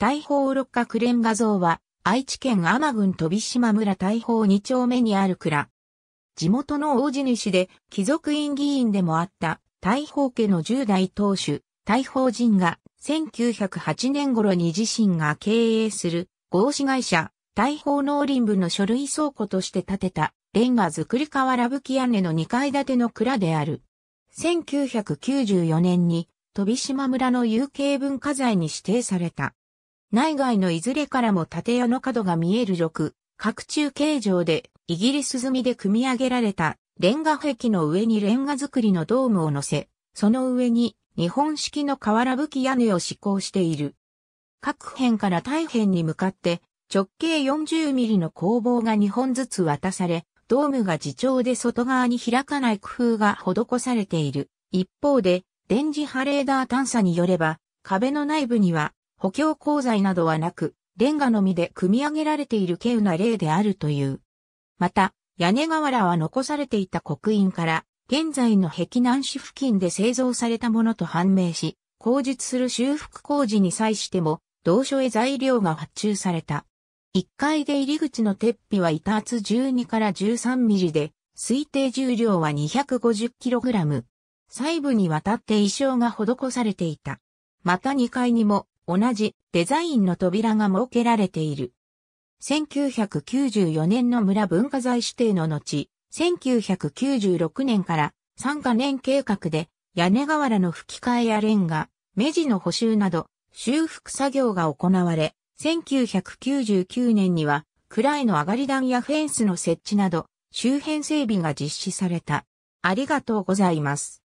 大宝六角蓮画像は、愛知県天郡飛島村大宝二丁目にある蔵。地元の大地主で、貴族院議員でもあった、大宝家の十代当主、大宝人が、1908年頃に自身が経営する、合資会社、大宝農林部の書類倉庫として建てた、レンガ造り瓦吹き屋根の2階建ての蔵である。1994年に、飛島村の有形文化財に指定された。内外のいずれからも建屋の角が見える六、角柱形状で、イギリス積みで組み上げられた、レンガ壁の上にレンガ作りのドームを乗せ、その上に、日本式の瓦吹き屋根を施行している。各辺から大辺に向かって、直径40ミリの工房が2本ずつ渡され、ドームが自重で外側に開かない工夫が施されている。一方で、電磁波レーダー探査によれば、壁の内部には補強鋼材などはなく、レンガのみで組み上げられている稀有な例であるという。また、屋根瓦は残されていた刻印から、現在の壁南市付近で製造されたものと判明し、口述する修復工事に際しても、同所へ材料が発注された。1階で入り口の鉄皮は板厚12から13ミリで、推定重量は2 5 0ラム。細部にわたって衣装が施されていた。また2階にも同じデザインの扉が設けられている。1994年の村文化財指定の後、1996年から3カ年計画で屋根瓦の吹き替えやレンガ、目地の補修など修復作業が行われ、1999年には位の上がり段やフェンスの設置など周辺整備が実施された。ありがとうございます。